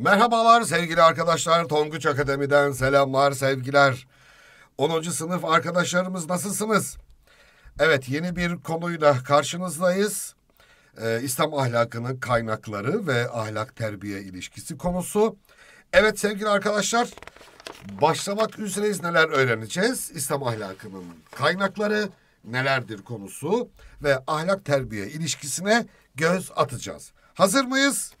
Merhabalar sevgili arkadaşlar. Tonguç Akademi'den selamlar, sevgiler. 10. sınıf arkadaşlarımız nasılsınız? Evet, yeni bir konuyla karşınızdayız. Ee, İslam ahlakının kaynakları ve ahlak terbiye ilişkisi konusu. Evet sevgili arkadaşlar, başlamak üzereyiz neler öğreneceğiz? İslam ahlakının kaynakları nelerdir konusu ve ahlak terbiye ilişkisine göz atacağız. Hazır mıyız?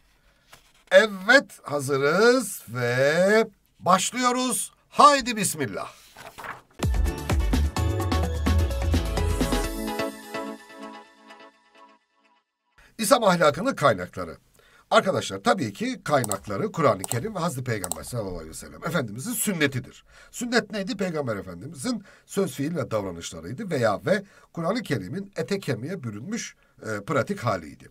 Evet hazırız ve başlıyoruz. Haydi bismillah. İslam ahlakının kaynakları. Arkadaşlar tabii ki kaynakları Kur'an-ı Kerim ve Hazreti Peygamber sallallahu aleyhi ve sellem Efendimizin sünnetidir. Sünnet neydi? Peygamber Efendimizin söz, fiil ve davranışlarıydı veya ve Kur'an-ı Kerim'in ete kemiğe bürünmüş e, pratik haliydi.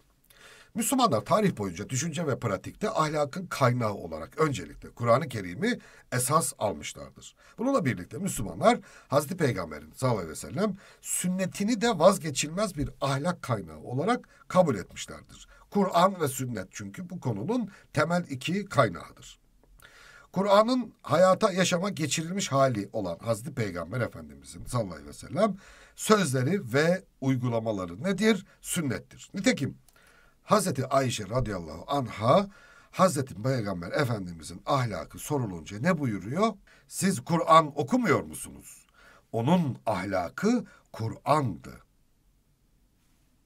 Müslümanlar tarih boyunca düşünce ve pratikte ahlakın kaynağı olarak öncelikle Kur'an-ı Kerim'i esas almışlardır. Bununla birlikte Müslümanlar Hazreti Peygamber'in sallallahu aleyhi ve sellem sünnetini de vazgeçilmez bir ahlak kaynağı olarak kabul etmişlerdir. Kur'an ve sünnet çünkü bu konunun temel iki kaynağıdır. Kur'an'ın hayata yaşama geçirilmiş hali olan Hazreti Peygamber Efendimizin sallallahu aleyhi ve sellem sözleri ve uygulamaları nedir? Sünnettir. Nitekim Hazreti Ayşe radıyallahu anha Hazreti Peygamber Efendimizin ahlakı sorulunca ne buyuruyor? Siz Kur'an okumuyor musunuz? Onun ahlakı Kur'an'dı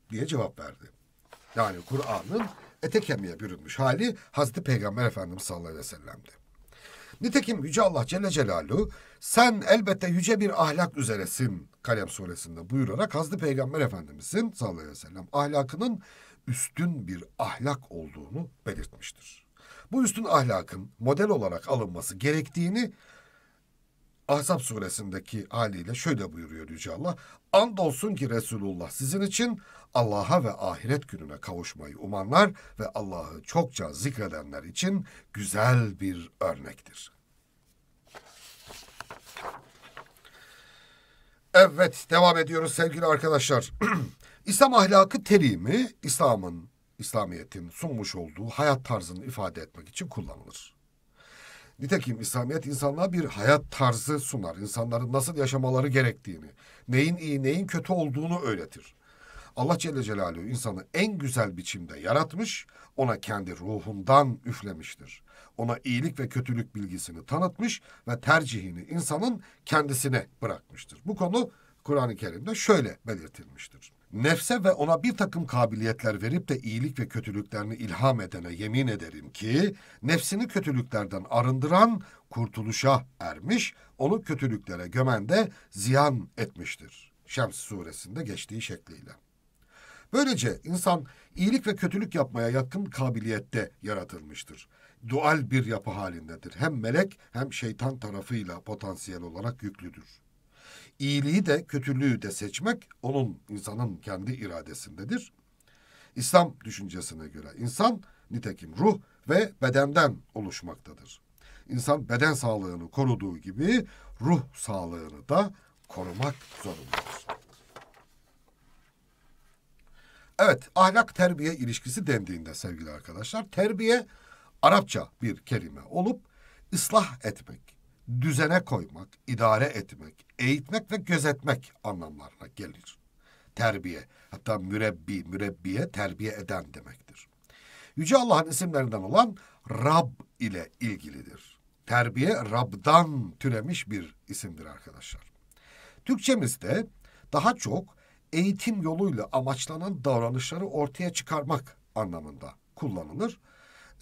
diye cevap verdi. Yani Kur'an'ın ete kemiğe bürünmüş hali Hazreti Peygamber Efendimiz sallallahu aleyhi ve sellem'di. Nitekim Yüce Allah Celle Celaluhu sen elbette yüce bir ahlak üzeresin Kalem suresinde buyurarak Hazreti Peygamber Efendimizin sallallahu aleyhi ve sellem ahlakının üstün bir ahlak olduğunu belirtmiştir. Bu üstün ahlakın model olarak alınması gerektiğini Ahzab suresindeki haliyle şöyle buyuruyor Yüce Allah. Andolsun ki Resulullah sizin için Allah'a ve ahiret gününe kavuşmayı umanlar ve Allah'ı çokça zikredenler için güzel bir örnektir. Evet devam ediyoruz sevgili arkadaşlar. İslam ahlakı terimi İslam'ın, İslamiyet'in sunmuş olduğu hayat tarzını ifade etmek için kullanılır. Nitekim İslamiyet insanlığa bir hayat tarzı sunar. İnsanların nasıl yaşamaları gerektiğini, neyin iyi neyin kötü olduğunu öğretir. Allah Celle Celaluhu insanı en güzel biçimde yaratmış, ona kendi ruhundan üflemiştir. Ona iyilik ve kötülük bilgisini tanıtmış ve tercihini insanın kendisine bırakmıştır. Bu konu Kur'an-ı Kerim'de şöyle belirtilmiştir. Nefse ve ona bir takım kabiliyetler verip de iyilik ve kötülüklerini ilham edene yemin ederim ki nefsini kötülüklerden arındıran kurtuluşa ermiş, onu kötülüklere gömen de ziyan etmiştir. Şems suresinde geçtiği şekliyle. Böylece insan iyilik ve kötülük yapmaya yakın kabiliyette yaratılmıştır. Dual bir yapı halindedir. Hem melek hem şeytan tarafıyla potansiyel olarak yüklüdür iyiliği de kötülüğü de seçmek onun insanın kendi iradesindedir. İslam düşüncesine göre insan nitekim ruh ve bedenden oluşmaktadır. İnsan beden sağlığını koruduğu gibi ruh sağlığını da korumak zorundadır. Evet, ahlak terbiye ilişkisi dendiğinde sevgili arkadaşlar, terbiye Arapça bir kelime olup ıslah etmek, düzene koymak, idare etmek, eğitmek ve gözetmek anlamlarına gelir. Terbiye, hatta mürebbi, mürebbiye terbiye eden demektir. Yüce Allah'ın isimlerinden olan Rab ile ilgilidir. Terbiye Rab'dan türemiş bir isimdir arkadaşlar. Türkçemizde daha çok eğitim yoluyla amaçlanan davranışları ortaya çıkarmak anlamında kullanılır.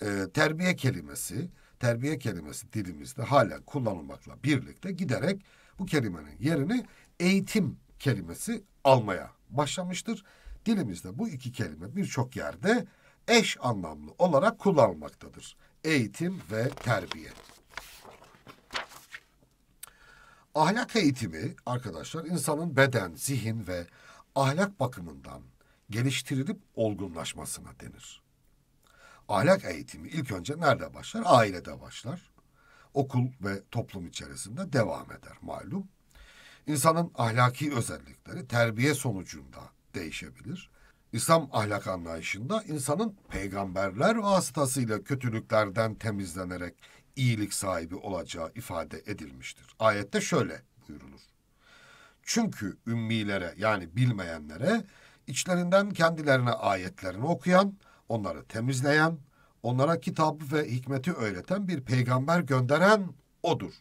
E, terbiye kelimesi terbiye kelimesi dilimizde hala kullanılmakla birlikte giderek bu kelimenin yerini eğitim kelimesi almaya başlamıştır. Dilimizde bu iki kelime birçok yerde eş anlamlı olarak kullanılmaktadır. Eğitim ve terbiye. Ahlak eğitimi arkadaşlar insanın beden, zihin ve ahlak bakımından geliştirilip olgunlaşmasına denir ahlak eğitimi ilk önce nerede başlar? Ailede başlar. Okul ve toplum içerisinde devam eder malum. İnsanın ahlaki özellikleri terbiye sonucunda değişebilir. İslam ahlak anlayışında insanın peygamberler vasıtasıyla kötülüklerden temizlenerek iyilik sahibi olacağı ifade edilmiştir. Ayette şöyle buyurulur. Çünkü ümmilere yani bilmeyenlere içlerinden kendilerine ayetlerini okuyan onları temizleyen, onlara kitabı ve hikmeti öğreten bir peygamber gönderen odur.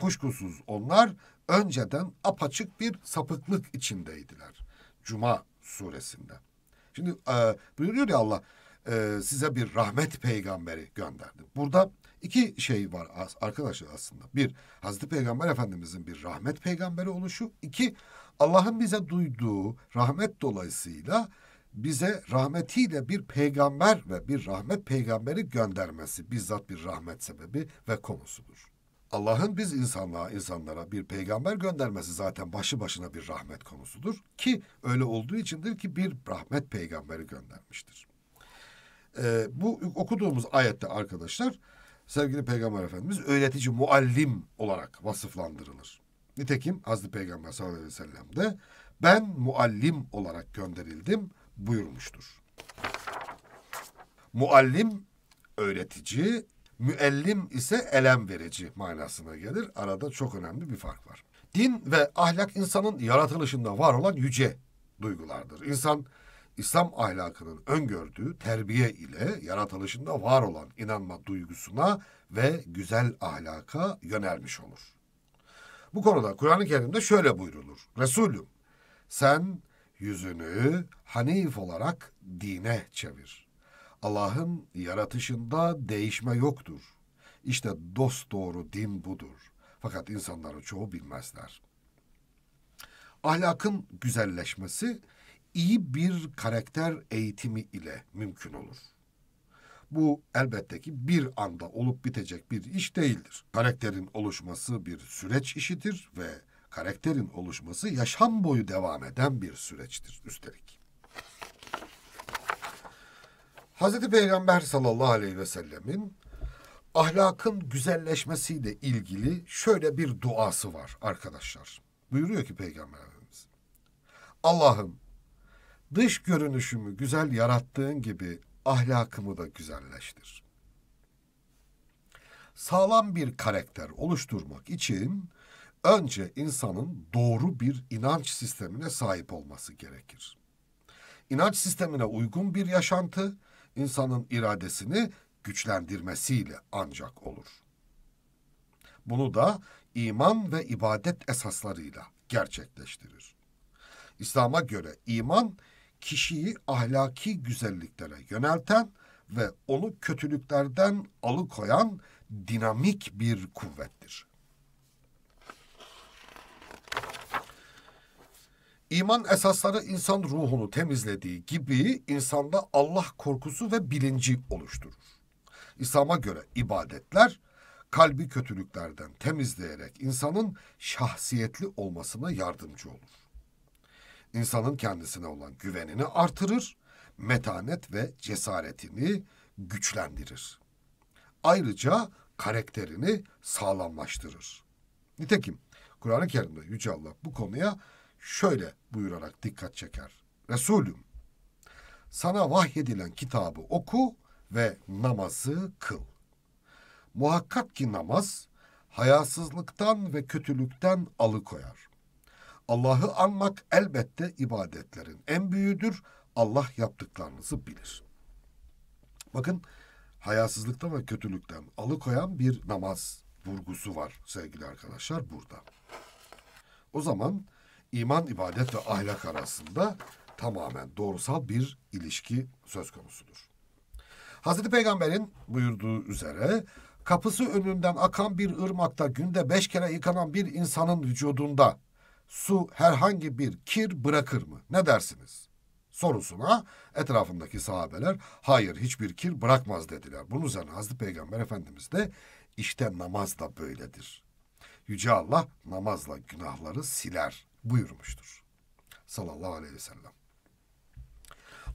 Kuşkusuz onlar önceden apaçık bir sapıklık içindeydiler. Cuma suresinde. Şimdi e, buyuruyor ya Allah e, size bir rahmet peygamberi gönderdi. Burada iki şey var arkadaşlar aslında. Bir, Hazreti Peygamber Efendimizin bir rahmet peygamberi oluşu. İki, Allah'ın bize duyduğu rahmet dolayısıyla bize rahmetiyle bir peygamber ve bir rahmet peygamberi göndermesi bizzat bir rahmet sebebi ve konusudur. Allah'ın biz insanlığa, insanlara bir peygamber göndermesi zaten başı başına bir rahmet konusudur. Ki öyle olduğu içindir ki bir rahmet peygamberi göndermiştir. Ee, bu okuduğumuz ayette arkadaşlar sevgili Peygamber Efendimiz öğretici, muallim olarak vasıflandırılır. Nitekim Hazreti Peygamber sallallahu aleyhi ve sellem de ben muallim olarak gönderildim.'' buyurmuştur. Muallim öğretici, müellim ise elem verici manasına gelir. Arada çok önemli bir fark var. Din ve ahlak insanın yaratılışında var olan yüce duygulardır. İnsan İslam ahlakının öngördüğü terbiye ile yaratılışında var olan inanma duygusuna ve güzel ahlaka yönelmiş olur. Bu konuda Kur'an-ı Kerim'de şöyle buyrulur. Resulüm sen yüzünü hanif olarak dine çevir. Allah'ın yaratışında değişme yoktur. İşte dost doğru din budur. Fakat insanların çoğu bilmezler. Ahlakın güzelleşmesi iyi bir karakter eğitimi ile mümkün olur. Bu elbette ki bir anda olup bitecek bir iş değildir. Karakterin oluşması bir süreç işidir ve karakterin oluşması yaşam boyu devam eden bir süreçtir üstelik. Hazreti Peygamber sallallahu aleyhi ve sellemin ahlakın güzelleşmesiyle ilgili şöyle bir duası var arkadaşlar. Buyuruyor ki Peygamber Efendimiz. Allah'ım dış görünüşümü güzel yarattığın gibi ahlakımı da güzelleştir. Sağlam bir karakter oluşturmak için önce insanın doğru bir inanç sistemine sahip olması gerekir. İnanç sistemine uygun bir yaşantı insanın iradesini güçlendirmesiyle ancak olur. Bunu da iman ve ibadet esaslarıyla gerçekleştirir. İslam'a göre iman kişiyi ahlaki güzelliklere yönelten ve onu kötülüklerden alıkoyan dinamik bir kuvvettir. İman esasları insan ruhunu temizlediği gibi insanda Allah korkusu ve bilinci oluşturur. İslam'a göre ibadetler kalbi kötülüklerden temizleyerek insanın şahsiyetli olmasına yardımcı olur. İnsanın kendisine olan güvenini artırır, metanet ve cesaretini güçlendirir. Ayrıca karakterini sağlamlaştırır. Nitekim Kur'an-ı Kerim'de Yüce Allah bu konuya şöyle buyurarak dikkat çeker. Resulüm sana vahyedilen kitabı oku ve namazı kıl. Muhakkak ki namaz hayasızlıktan ve kötülükten alıkoyar. Allah'ı anmak elbette ibadetlerin en büyüğüdür. Allah yaptıklarınızı bilir. Bakın hayasızlıktan ve kötülükten alıkoyan bir namaz vurgusu var sevgili arkadaşlar burada. O zaman iman, ibadet ve ahlak arasında tamamen doğrusal bir ilişki söz konusudur. Hazreti Peygamber'in buyurduğu üzere kapısı önünden akan bir ırmakta günde beş kere yıkanan bir insanın vücudunda su herhangi bir kir bırakır mı? Ne dersiniz? Sorusuna etrafındaki sahabeler hayır hiçbir kir bırakmaz dediler. Bunun üzerine Hazreti Peygamber Efendimiz de işte namaz da böyledir. Yüce Allah namazla günahları siler buyurmuştur. Sallallahu aleyhi ve sellem.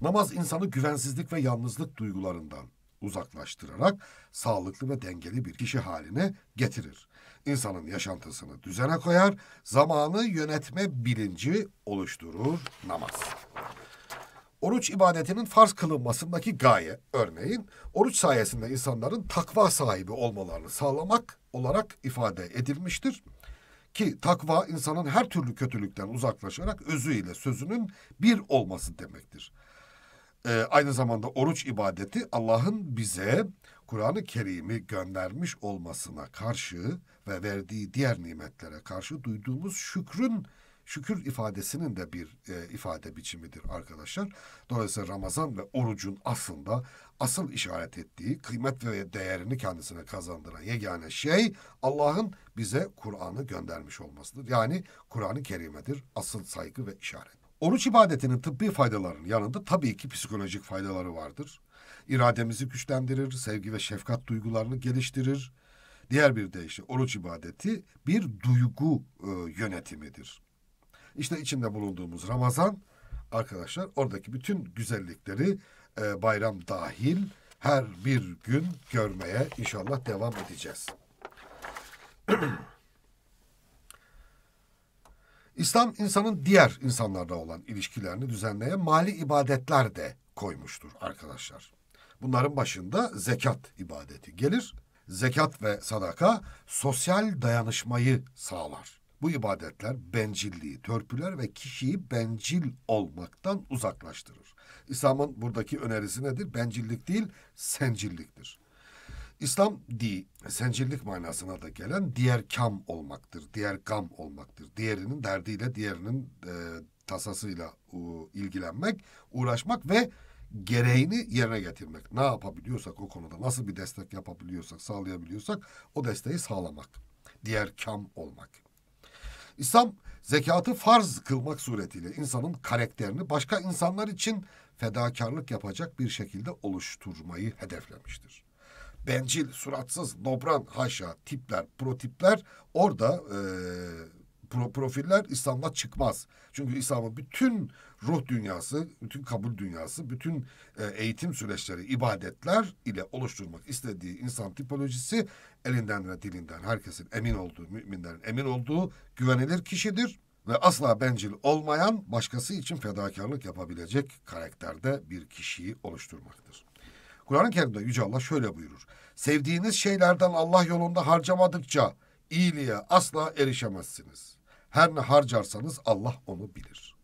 Namaz insanı güvensizlik ve yalnızlık duygularından uzaklaştırarak sağlıklı ve dengeli bir kişi haline getirir. İnsanın yaşantısını düzene koyar, zamanı yönetme bilinci oluşturur namaz. Oruç ibadetinin farz kılınmasındaki gaye örneğin oruç sayesinde insanların takva sahibi olmalarını sağlamak olarak ifade edilmiştir. Ki takva insanın her türlü kötülükten uzaklaşarak özü ile sözünün bir olması demektir. Ee, aynı zamanda oruç ibadeti Allah'ın bize Kur'an-ı Kerim'i göndermiş olmasına karşı ve verdiği diğer nimetlere karşı duyduğumuz şükrün şükür ifadesinin de bir e, ifade biçimidir arkadaşlar. Dolayısıyla Ramazan ve orucun aslında asıl işaret ettiği kıymet ve değerini kendisine kazandıran yegane şey Allah'ın bize Kur'an'ı göndermiş olmasıdır. Yani Kur'an-ı Kerim'edir asıl saygı ve işaret. Oruç ibadetinin tıbbi faydalarının yanında tabii ki psikolojik faydaları vardır. İrademizi güçlendirir, sevgi ve şefkat duygularını geliştirir. Diğer bir deyişle oruç ibadeti bir duygu e, yönetimidir. İşte içinde bulunduğumuz Ramazan arkadaşlar oradaki bütün güzellikleri e, bayram dahil her bir gün görmeye inşallah devam edeceğiz. İslam insanın diğer insanlarla olan ilişkilerini düzenleye mali ibadetler de koymuştur arkadaşlar. Bunların başında zekat ibadeti gelir. Zekat ve sadaka sosyal dayanışmayı sağlar. Bu ibadetler bencilliği törpüler ve kişiyi bencil olmaktan uzaklaştırır. İslam'ın buradaki önerisi nedir? Bencillik değil, sencilliktir. İslam di, sencillik manasına da gelen diğer kam olmaktır, diğer gam olmaktır. Diğerinin derdiyle, diğerinin e, tasasıyla u, ilgilenmek, uğraşmak ve gereğini yerine getirmek. Ne yapabiliyorsak o konuda, nasıl bir destek yapabiliyorsak, sağlayabiliyorsak o desteği sağlamak. Diğer kam olmak. İslam zekatı farz kılmak suretiyle insanın karakterini başka insanlar için fedakarlık yapacak bir şekilde oluşturmayı hedeflemiştir. Bencil, suratsız, dobran, haşa tipler, protipler orada e, pro profiller İslam'da çıkmaz. Çünkü İslam'ın bütün ruh dünyası, bütün kabul dünyası, bütün e, eğitim süreçleri, ibadetler ile oluşturmak istediği insan tipolojisi elinden ve dilinden herkesin emin olduğu, müminlerin emin olduğu güvenilir kişidir ve asla bencil olmayan başkası için fedakarlık yapabilecek karakterde bir kişiyi oluşturmaktır. Kur'an-ı Kerim'de Yüce Allah şöyle buyurur. Sevdiğiniz şeylerden Allah yolunda harcamadıkça iyiliğe asla erişemezsiniz. Her ne harcarsanız Allah onu bilir.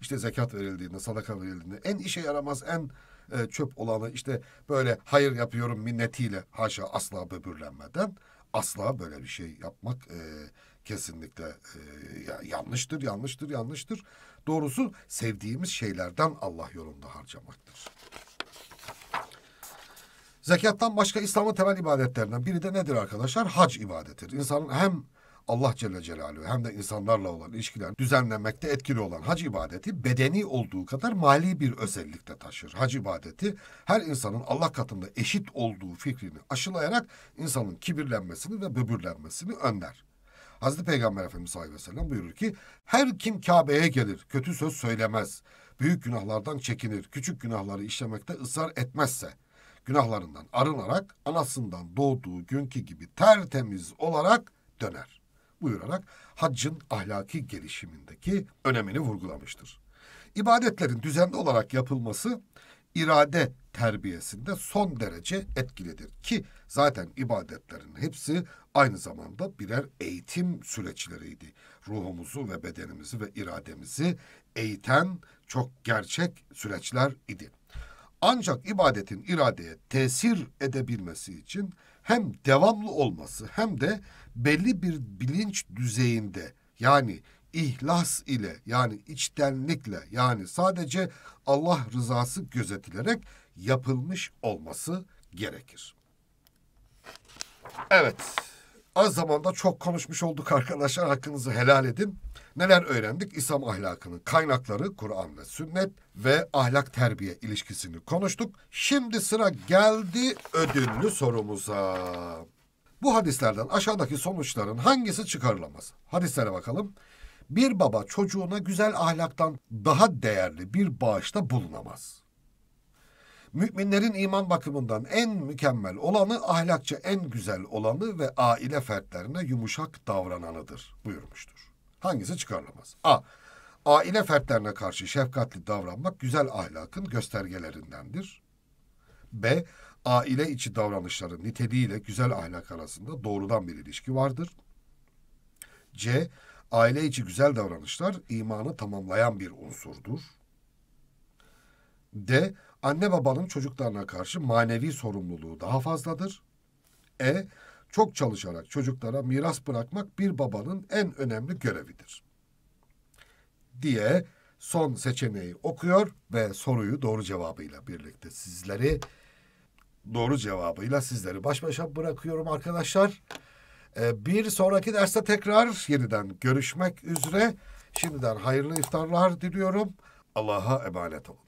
İşte zekat verildiğinde, sadaka verildiğinde en işe yaramaz, en e, çöp olanı işte böyle hayır yapıyorum minnetiyle haşa asla böbürlenmeden asla böyle bir şey yapmak e, kesinlikle e, yanlıştır, yanlıştır, yanlıştır. Doğrusu sevdiğimiz şeylerden Allah yolunda harcamaktır. Zekattan başka İslam'ın temel ibadetlerinden biri de nedir arkadaşlar? Hac ibadetidir. İnsanın hem Allah Celle Celaluhu hem de insanlarla olan ilişkiler düzenlemekte etkili olan hac ibadeti bedeni olduğu kadar mali bir özellik de taşır. Hac ibadeti her insanın Allah katında eşit olduğu fikrini aşılayarak insanın kibirlenmesini ve böbürlenmesini önler. Hazreti Peygamber Efendimiz Aleyhisselam buyurur ki her kim Kabe'ye gelir kötü söz söylemez, büyük günahlardan çekinir, küçük günahları işlemekte ısrar etmezse günahlarından arınarak anasından doğduğu günkü gibi tertemiz olarak döner buyurarak haccın ahlaki gelişimindeki önemini vurgulamıştır. İbadetlerin düzenli olarak yapılması irade terbiyesinde son derece etkilidir ki zaten ibadetlerin hepsi aynı zamanda birer eğitim süreçleriydi. Ruhumuzu ve bedenimizi ve irademizi eğiten çok gerçek süreçler idi. Ancak ibadetin iradeye tesir edebilmesi için hem devamlı olması hem de belli bir bilinç düzeyinde yani ihlas ile yani içtenlikle yani sadece Allah rızası gözetilerek yapılmış olması gerekir. Evet. Az zamanda çok konuşmuş olduk arkadaşlar. Hakkınızı helal edin. Neler öğrendik? İslam ahlakının kaynakları Kur'an ve sünnet ve ahlak terbiye ilişkisini konuştuk. Şimdi sıra geldi ödüllü sorumuza. Bu hadislerden aşağıdaki sonuçların hangisi çıkarılamaz? Hadislere bakalım. Bir baba çocuğuna güzel ahlaktan daha değerli bir bağışta bulunamaz. Müminlerin iman bakımından en mükemmel olanı ahlakça en güzel olanı ve aile fertlerine yumuşak davrananıdır buyurmuştur. Hangisi çıkarılamaz? A. Aile fertlerine karşı şefkatli davranmak güzel ahlakın göstergelerindendir. B. Aile içi davranışların niteliğiyle güzel ahlak arasında doğrudan bir ilişki vardır. C. Aile içi güzel davranışlar imanı tamamlayan bir unsurdur. D. Anne babanın çocuklarına karşı manevi sorumluluğu daha fazladır. E çok çalışarak çocuklara miras bırakmak bir babanın en önemli görevidir. Diye son seçeneği okuyor ve soruyu doğru cevabıyla birlikte sizleri doğru cevabıyla sizleri baş başa bırakıyorum arkadaşlar. Ee, bir sonraki derste tekrar yeniden görüşmek üzere. Şimdiden hayırlı iftarlar diliyorum. Allah'a emanet olun.